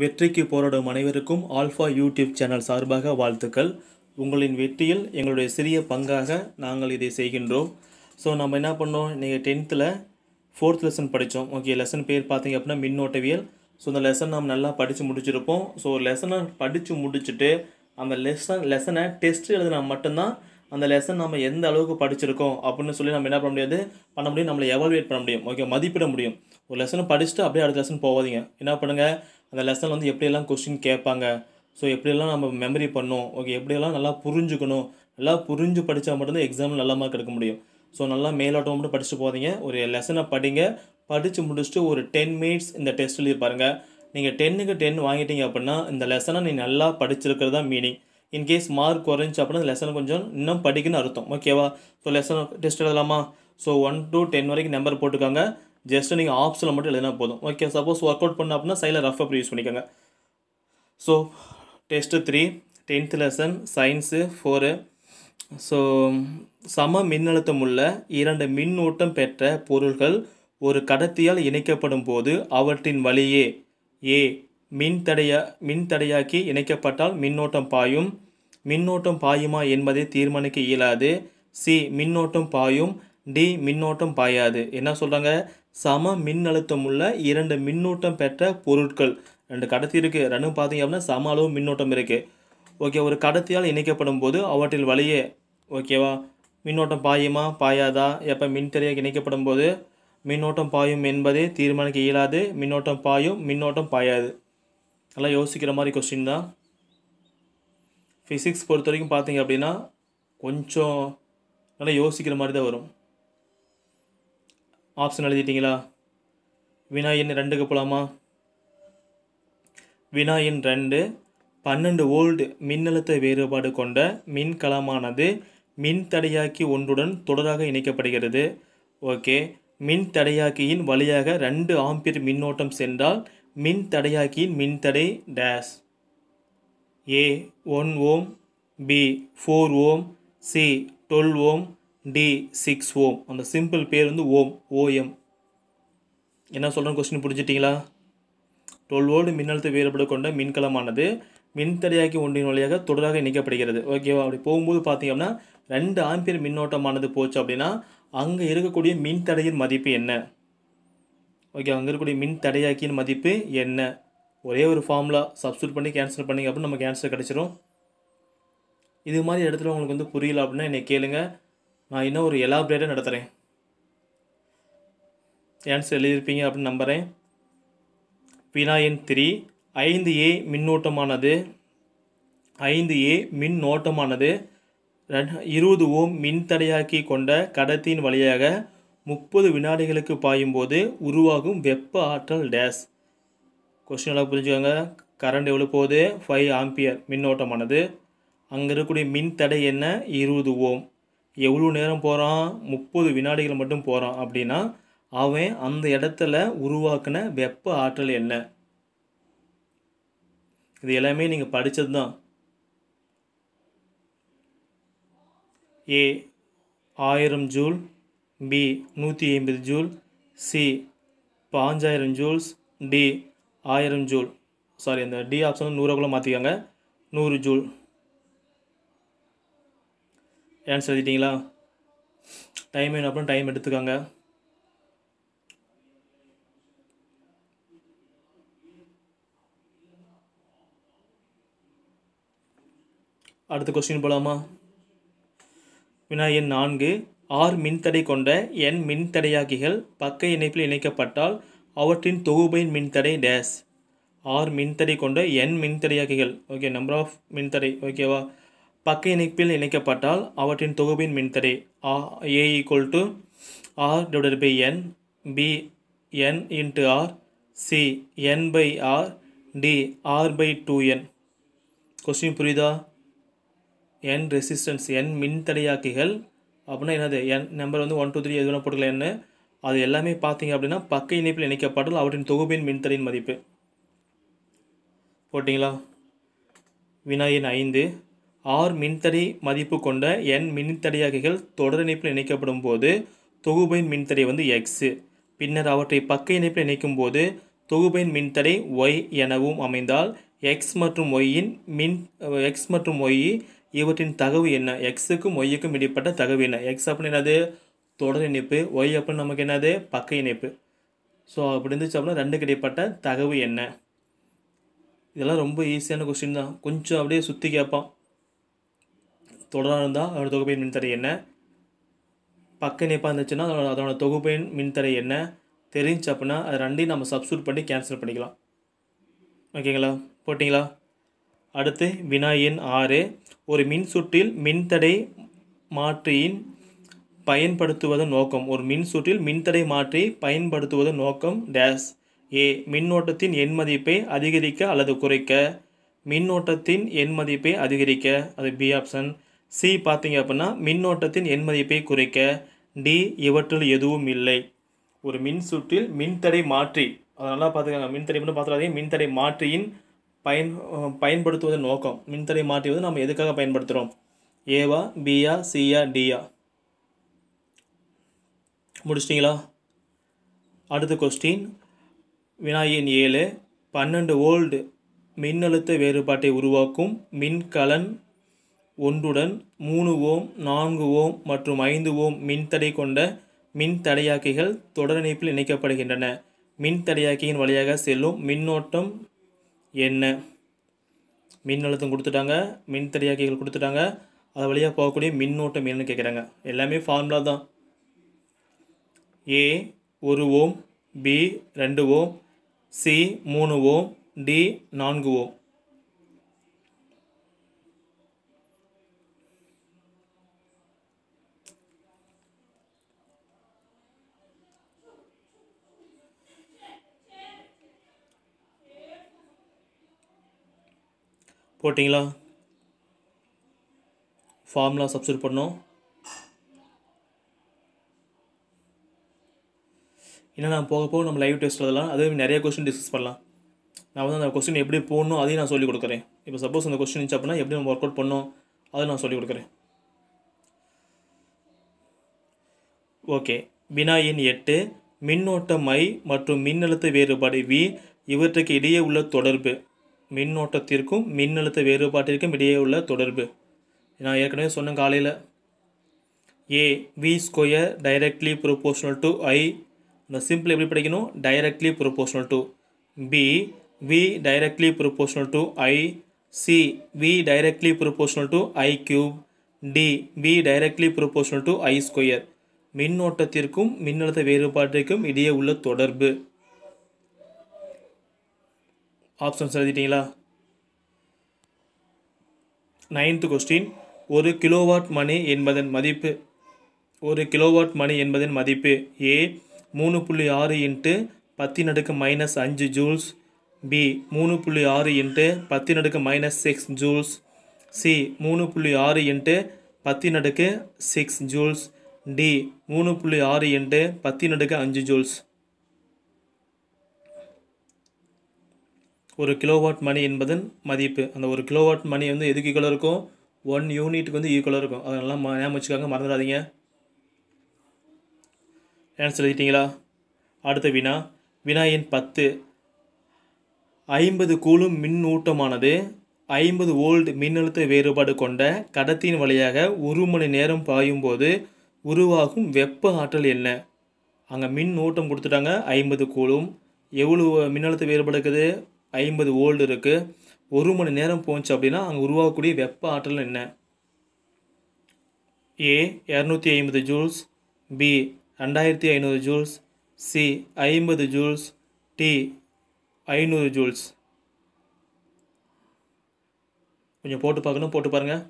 வெற்றிக்கு போராடும் அனைவருக்கும் ஆல்ஃபா யூடியூப் சேனல் சார்பாக வாழ்த்துக்கள் உங்களின் வெற்றியில் எங்களுடைய சிறிய பங்காக நாங்கள் இதை செய்கின்றோம் ஸோ நம்ம என்ன பண்ணோம் நீங்கள் டென்த்தில் ஃபோர்த் லெசன் படித்தோம் ஓகே லெசன் பேர் பார்த்தீங்க அப்படின்னா மின்னோட்டவியல் ஸோ அந்த லெசன் நாம் நல்லா படித்து முடிச்சிருப்போம் ஸோ லெசனை படித்து முடிச்சுட்டு அந்த லெசன் லெசனை டெஸ்ட் எழுதினா மட்டும்தான் அந்த லெசன் நம்ம எந்த அளவுக்கு படிச்சிருக்கோம் அப்படின்னு சொல்லி நம்ம என்ன பண்ண முடியாது பண்ண முடியும் நம்மளை எவால்வேட் பண்ண முடியும் ஓகே மதிப்பிட முடியும் ஒரு லெசனை படிச்சுட்டு அப்படியே அடுத்த லெசன் போகாதீங்க என்ன பண்ணுங்கள் அந்த லெசன் வந்து எப்படியெல்லாம் கொஸ்டின் கேட்பாங்க ஸோ எப்படியெல்லாம் நம்ம மெமரி பண்ணோம் ஓகே எப்படியெல்லாம் நல்லா புரிஞ்சுக்கணும் நல்லா புரிஞ்சு படித்தா மட்டும்தான் எக்ஸாமில் நல்ல மார்க் எடுக்க முடியும் ஸோ நல்லா மேலாட்டம் மட்டும் படிச்சுட்டு போதீங்க ஒரு லெசனை படிங்க படித்து முடிச்சுட்டு ஒரு டென் மினிட்ஸ் இந்த டெஸ்ட் எழுதி பாருங்கள் நீங்கள் டென்னுக்கு டென் வாங்கிட்டீங்க அப்படின்னா இந்த லெசனை நீ நல்லா படிச்சிருக்கிறது தான் மீனிங் இன்கேஸ் மார்க் குறைஞ்சி அப்படின்னா இந்த லெசன் கொஞ்சம் இன்னும் படிக்கணும்னு அர்த்தம் ஓகேவா ஸோ லெசன் டெஸ்ட் எழுதலாமா ஸோ ஒன் டு டென் வரைக்கும் நம்பர் போட்டுக்காங்க ஜஸ்ட்டு நீங்கள் ஆப்ஷனில் மட்டும் எழுதினா போதும் ஓகே சப்போஸ் ஒர்க் அவுட் பண்ண அப்படின்னா சைடில் ரஃப் அப்படி யூஸ் பண்ணிக்கோங்க so test three tenth lesson science four so சம மின்னழுத்தம் உள்ள இரண்டு மின்னூட்டம் பெற்ற பொருள்கள் ஒரு கடத்தியால் இணைக்கப்படும் போது அவற்றின் வழியே ஏ மின்தடையா மின்தடையாக்கி இணைக்கப்பட்டால் மின்னோட்டம் பாயும் மின்னோட்டம் பாயுமா என்பதை தீர்மானிக்க இயலாது சி மின்னோட்டம் பாயும் டி மின்னோட்டம் பாயாது என்ன சொல்கிறாங்க சம மின் அழுத்தம் உள்ள இரண்டு மின்னூட்டம் பெற்ற பொருட்கள் ரெண்டு கடத்தி இருக்குது ரெண்டும் பார்த்தீங்க அப்படின்னா சம அளவு மின்னோட்டம் இருக்குது ஓகே ஒரு கடத்தியால் இணைக்கப்படும் போது அவற்றில் வழியே ஓகேவா மின்னோட்டம் பாயுமா பாயாதா எப்போ மின்திரையை இணைக்கப்படும் போது மின்னோட்டம் பாயும் என்பதே தீர்மானிக்க இயலாது மின்னோட்டம் பாயும் மின்னோட்டம் பாயாது நல்லா யோசிக்கிற மாதிரி கொஸ்டின் தான் ஃபிசிக்ஸ் பொறுத்த வரைக்கும் பார்த்தீங்க அப்படின்னா கொஞ்சம் நல்லா யோசிக்கிற மாதிரி தான் வரும் ஆப்ஷன் எழுதிட்டிங்களா வினா எண் ரெண்டுக்கு போகலாமா வினா எண் ரெண்டு பன்னெண்டு ஓல்டு மின்னழுத்த வேறுபாடு கொண்ட மின்கலமானது மின்தடையாக்கி ஒன்றுடன் தொடராக இணைக்கப்படுகிறது ஓகே மின்தடையாக்கியின் வழியாக ரெண்டு ஆம்பியர் மின்னோட்டம் சென்றால் மின்தடையாக்கியின் மின்தடை டேஸ் A one ohm B four ohm C twelve ohm D six ohm அந்த சிம்பிள் பேர் வந்து ஓம் ஓஎம் என்ன சொல்கிறேன் கொஸ்டின் புரிஞ்சிட்டிங்களா டுவெல் வோல்டு மின்னழுத்த வேறுபட கொண்ட மின்கலமானது மின்தடையாக்கி ஒன்றின் வழியாக தொடராக இணைக்கப்படுகிறது ஓகேவா அப்படி போகும்போது பார்த்திங்க அப்படின்னா ரெண்டு ஆம்பியர் மின்னோட்டமானது போச்சு அப்படின்னா அங்கே இருக்கக்கூடிய மின்தடையின் மதிப்பு என்ன ஓகே அங்கே இருக்கக்கூடிய மின் தடையாக்கியின் மதிப்பு என்ன ஒரே ஒரு ஃபார்முலா சப்ஸ்டியூட் பண்ணி கேன்சல் பண்ணிங்க அப்படின்னு நமக்கு ஆன்சர் கிடச்சிரும் இது மாதிரி இடத்துல உங்களுக்கு வந்து புரியல அப்படின்னா என்னை கேளுங்கள் நான் இன்னும் ஒரு எலாபரேட்டாக நடத்துகிறேன் ஏன்ஸ் எழுதியிருப்பீங்க அப்படின்னு நம்புகிறேன் வினா த்ரீ ஐந்து ஏ மின்னோட்டமானது ஐந்து ஏ மின்னோட்டமானது இருபது ஓம் மின்தடையாக்கி கொண்ட கடத்தியின் வழியாக முப்பது வினாடிகளுக்கு பாயும்போது உருவாகும் வெப்ப ஆற்றல் டேஸ் கொஸ்டின் நல்லா புரிஞ்சுக்கோங்க கரண்ட் எவ்வளோ போகுது ஃபைவ் ஆம்பியர் மின்னோட்டமானது அங்கே இருக்கக்கூடிய மின்தடை என்ன இருபது ஓம் எவ்வளோ நேரம் போகிறான் முப்பது வினாடிகள் மட்டும் போகிறான் அப்படின்னா அவன் அந்த இடத்துல உருவாக்கின வெப்ப ஆற்றல் என்ன இது எல்லாமே நீங்கள் படித்தது தான் ஏ ஆயிரம் ஜூல் பி நூற்றி ஐம்பது ஜூல் சி பாஞ்சாயிரம் ஜூல்ஸ் டி ஆயிரம் ஜூல் சாரி இந்த டி ஆப்ஷன் நூறுக்குள்ளே மாற்றிக்கோங்க நூறு ஜூல் ஆன்சர் எழுதிட்டிங்களா டைம் வேணும் அப்புறம் டைம் எடுத்துக்காங்க அடுத்த கொஸ்டின் போகலாமா வினா எண் நான்கு ஆர் மின்தடை கொண்ட என் மின்தடையாக்கிகள் பக்க இணைப்பில் இணைக்கப்பட்டால் அவற்றின் தொகுப்பின் மின்தடை டேஸ் ஆர் மின்தடை கொண்ட என் மின்தடையாக்கிகள் ஓகே நம்பர் ஆஃப் மின்தடை ஓகேவா பக்க இணைப்பில் இணைக்கப்பட்டால் அவற்றின் தொகுப்பின் மின்தடை ஆ A equal to R divide by N B N into R C N by R D R by two N question புரியுதா என் ரெசிஸ்டன்ஸ் என் மின்தடையாக்கிகள் அப்படின்னா என்னது என் நம்பர் வந்து ஒன் டூ த்ரீ எது வேணால் போட்டுக்கலாம் என்ன அது எல்லாமே பார்த்தீங்க அப்படின்னா பக்க இணைப்பில் இணைக்கப்பட்டால் அவற்றின் தொகுப்பின் மின்தடையின் மதிப்பு போட்டிங்களா வினாயின் ஐந்து ஆர் மின்தடை மதிப்பு கொண்ட என் மின்தடையாகிகள் தொடர் இணைப்பில் இணைக்கப்படும் போது தொகுபையின் மின்தடை வந்து எக்ஸு பின்னர் அவற்றை பக்க இணைப்பில் இணைக்கும் போது தொகுபையின் மின்தடை ஒய் எனவும் அமைந்தால் எக்ஸ் மற்றும் ஒய்யின் மின் எக்ஸ் மற்றும் ஒய் இவற்றின் தகவு என்ன எக்ஸுக்கும் ஒய்யுக்கும் இடைப்பட்ட தகவு என்ன எக்ஸ் அப்படின்னு என்னது தொடர் இணைப்பு ஒய் அப்படின்னு நமக்கு என்னது பக்க இணைப்பு ஸோ அப்படி இருந்துச்சு அப்படின்னா ரெண்டுக்கு இடைப்பட்ட தகவு என்ன இதெல்லாம் ரொம்ப ஈஸியான கொஸ்டின் தான் கொஞ்சம் அப்படியே சுற்றி கேட்பான் தொடராக இருந்தால் அதோட தொகுப்பின் மின்தடை என்ன பக்க இணைப்பாக இருந்துச்சுன்னா அதோட அதோட தொகுப்பின் மின்தடை என்ன தெரிஞ்சு அப்படின்னா அது ரெண்டையும் நம்ம சப்ஸ்டியூட் பண்ணி கேன்சல் பண்ணிக்கலாம் ஓகேங்களா போட்டிங்களா அடுத்து வினா எண் ஆறு ஒரு மின்சுற்றில் மின்தடை மாற்றியின் பயன்படுத்துவதன் நோக்கம் ஒரு மின்சுற்றில் மின்தடை மாற்றி பயன்படுத்துவதன் நோக்கம் டேஸ் ஏ மின்னோட்டத்தின் எண் மதிப்பை அதிகரிக்க அல்லது குறைக்க மின்னோட்டத்தின் எண் மதிப்பை அதிகரிக்க அது பி ஆப்ஷன் சி பார்த்திங்க அப்படின்னா மின்னோட்டத்தின் என் மதிப்பை குறைக்க டி இவற்றில் எதுவும் இல்லை ஒரு மின் சுற்றில் மின்தடை மாற்றி அதனால் பார்த்துக்கோங்க மின்தடை மட்டும் மின் மின்தடை மாற்றியின் பயன் பயன்படுத்துவதன் நோக்கம் மின்தடை மாற்றி வந்து நம்ம எதுக்காக பயன்படுத்துகிறோம் ஏவா பியா சியா டியா முடிச்சிட்டிங்களா அடுத்த கொஸ்டின் வினாயின் ஏழு பன்னெண்டு ஓல்டு மின்னழுத்த வேறுபாட்டை உருவாக்கும் மின்கலன் ஒன்றுடன் மூணு ஓம் நான்கு ஓம் மற்றும் ஐந்து ஓம் மின்தடை கொண்ட மின்தடையாக்கிகள் தொடர் இணைப்பில் இணைக்கப்படுகின்றன மின்தடையாக்கியின் வழியாக செல்லும் மின்னோட்டம் என்ன மின்னழுத்தம் கொடுத்துட்டாங்க மின்தடையாக்கிகள் கொடுத்துட்டாங்க அது வழியாக போகக்கூடிய மின்னோட்டம் என்னன்னு கேட்குறாங்க எல்லாமே ஃபார்முலா தான் ஏ ஒரு ஓம் பி ரெண்டு ஓம் சி மூணு ஓம் டி நான்கு ஓம் போட்டிங்களா ஃபார்முலா சப்ஸ்டியூட் பண்ணோம் இன்னும் நான் போக போக நம்ம லைவ் டெஸ்ட் அதெல்லாம் அதே நிறைய கொஸ்டின் டிஸ்கஸ் பண்ணலாம் நான் வந்து அந்த கொஸ்டின் எப்படி போடணும் அதையும் நான் சொல்லிக் கொடுக்குறேன் இப்போ சப்போஸ் அந்த கொஸ்டின் இருந்துச்சு அப்படின்னா எப்படி நம்ம ஒர்க் அவுட் பண்ணோம் அதை நான் சொல்லிக் கொடுக்குறேன் ஓகே வினா எண் எட்டு மின்னோட்டம் மை மற்றும் மின்னழுத்த வேறுபாடு வி இவற்றுக்கு இடையே உள்ள தொடர்பு மின்னோட்டத்திற்கும் மின்னழுத்த வேறுபாட்டிற்கும் இடையே உள்ள தொடர்பு நான் ஏற்கனவே சொன்னேன் காலையில் A V square directly proportional to I இந்த சிம்பிள் எப்படி படிக்கணும் directly proportional to B V directly proportional to I C V directly proportional to I cube D V directly proportional to I square மின்னோட்டத்திற்கும் மின்னழுத்த வேறுபாட்டிற்கும் இடையே உள்ள தொடர்பு options எழுதிட்டிங்களா நைன்த் கொஸ்டின் ஒரு கிலோவாட் மணி என்பதன் மதிப்பு ஒரு கிலோவாட் மணி என்பதன் மதிப்பு ஏ மூணு புள்ளி ஆறு இன்ட்டு பத்தி நடுக்கு மைனஸ் அஞ்சு ஜூல்ஸ் பி மூணு புள்ளி ஆறு இன்ட்டு பத்தி நடுக்கு மைனஸ் சிக்ஸ் ஜூல்ஸ் சி மூணு புள்ளி ஆறு இன்ட்டு பத்தி நடுக்கு சிக்ஸ் ஜூல்ஸ் டி மூணு புள்ளி ஆறு இன்ட்டு பத்தி நடுக்கு அஞ்சு ஜூல்ஸ் ஒரு கிலோவாட் மணி என்பதன் மதிப்பு அந்த ஒரு கிலோவாட் மணி வந்து எதுக்கு ஈக்குவலாக இருக்கும் ஒன் யூனிட்டுக்கு வந்து ஈக்குவலாக இருக்கும் அதெல்லாம் ஞாபகம் வச்சுக்காங்க மறந்துடாதீங்க ஆன்சர் எழுதிட்டீங்களா அடுத்த வினா வினா எண் பத்து ஐம்பது கூலும் மின் ஊட்டமானது ஐம்பது ஓல்டு மின்னழுத்த வேறுபாடு கொண்ட கடத்தியின் வழியாக ஒரு மணி நேரம் பாயும் போது உருவாகும் வெப்ப ஆற்றல் என்ன அங்கே மின் ஊட்டம் கொடுத்துட்டாங்க ஐம்பது கூலும் எவ்வளோ மின்னழுத்த வேறுபாடு இருக்குது ஐம்பது ஓல்டு இருக்குது ஒரு மணி நேரம் போச்சு அப்படின்னா அங்கே உருவாகக்கூடிய வெப்ப ஆற்றல் என்ன ஏ இரநூத்தி ஐம்பது ஜூல்ஸ் பி ரெண்டாயிரத்தி ஐநூறு ஜூல்ஸ் சி ஐம்பது ஜூல்ஸ் டி ஐநூறு ஜூல்ஸ் கொஞ்சம் போட்டு பார்க்கணும் போட்டு பாருங்கள்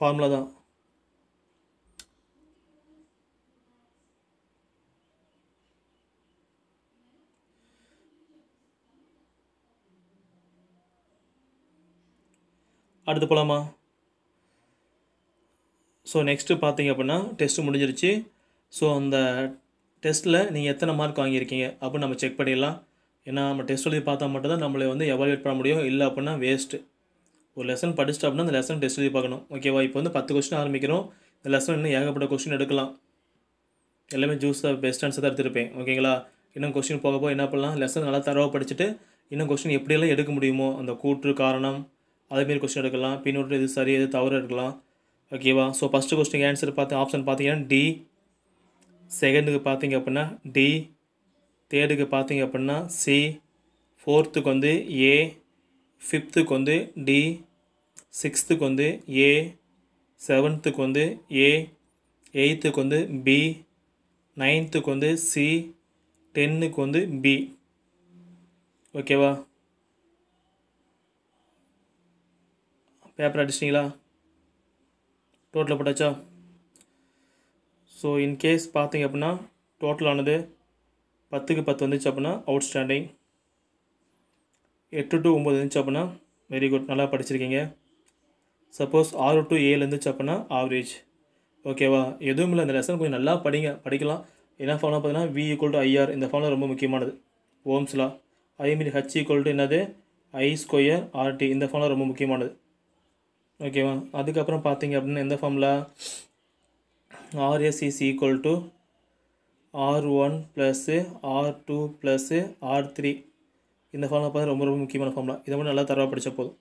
ஃபார்முலா தான் அடுத்து போகலாமா ஸோ நெக்ஸ்ட்டு பார்த்தீங்க அப்படின்னா டெஸ்ட்டு முடிஞ்சிருச்சு ஸோ அந்த டெஸ்ட்டில் நீங்கள் எத்தனை மார்க் வாங்கியிருக்கீங்க அப்படின்னு நம்ம செக் பண்ணிடலாம் ஏன்னா நம்ம டெஸ்ட் எழுதி பார்த்தா மட்டும்தான் நம்மளை வந்து எவாலுவேட் பண்ண முடியும் இல்லை அப்படின்னா வேஸ்ட்டு ஒரு லெசன் படிச்சுட்டு அப்படின்னா அந்த லெசன் டெஸ்ட் எழுதி பார்க்கணும் ஓகேவா இப்போ வந்து பத்து கொஸ்டின் ஆரம்பிக்கிறோம் இந்த லெசன் இன்னும் ஏகப்பட்ட கொஸ்டின் எடுக்கலாம் எல்லாமே ஜூஸாக பெஸ்ட் ஆன்சர் தான் எடுத்திருப்பேன் ஓகேங்களா இன்னும் கொஸ்டின் போக போக என்ன பண்ணலாம் லெசன் நல்லா தரவாக படிச்சுட்டு இன்னும் கொஸ்டின் எப்படியெல்லாம் எடுக்க முடியுமோ அந்த கூற்று காரணம் அதேமாரி கொஸ்டின் எடுக்கலாம் பின்னோட்டு எது சரி எது தவறு எடுக்கலாம் ஓகேவா ஸோ ஃபஸ்ட்டு கொஸ்டின் ஆன்சர் பார்த்து ஆப்ஷன் பார்த்தீங்கன்னா டி செகண்டுக்கு பார்த்தீங்க அப்படின்னா டி தேர்டுக்கு பார்த்தீங்க அப்படின்னா சி ஃபோர்த்துக்கு வந்து ஏ ஃபிஃப்த்துக்கு வந்து டி சிக்ஸ்த்துக்கு வந்து ஏ செவன்த்துக்கு வந்து ஏ எயித்துக்கு வந்து பி நைன்த்துக்கு வந்து சி டென்னுக்கு வந்து பி ஓகேவா பேப்பர் அடிச்சிட்டிங்களா டோட்டலில் போட்டாச்சா ஸோ இன்கேஸ் பார்த்தீங்க அப்படின்னா டோட்டலானது பத்துக்கு பத்து வந்துச்சு அப்படின்னா அவுட்ஸ்டாண்டிங் எட்டு டு ஒம்பது இருந்துச்சு அப்படின்னா வெரி குட் நல்லா படிச்சிருக்கீங்க சப்போஸ் ஆறு டு ஏழு இருந்துச்சு அப்படின்னா ஆவரேஜ் ஓகேவா எதுவும் இல்லை இந்த லெசன் கொஞ்சம் நல்லா படிங்க படிக்கலாம் என்ன ஃபார்ம்லாம் பார்த்தீங்கன்னா வி ஈக்குவல் டு ஐஆர் இந்த ஃபார்ம்லாம் ரொம்ப முக்கியமானது ஓம்ஸ்லா அதேமாரி ஹச் ஈக்குவல் டு என்னது ஐ ஸ்கொயர் ஆர்டி இந்த ஃபார்ம்லாம் ரொம்ப முக்கியமானது ஓகேவா அதுக்கப்புறம் பார்த்தீங்க அப்படின்னா எந்த ஃபார்ம்லாம் RS is equal to R one plus R two plus R three இந்த ஃபார்மில் பார்த்து ரொம்ப ரொம்ப முக்கியமான ஃபார்ம்லாம் இதை மட்டும் நல்லா தரவாக படித்தா போதும்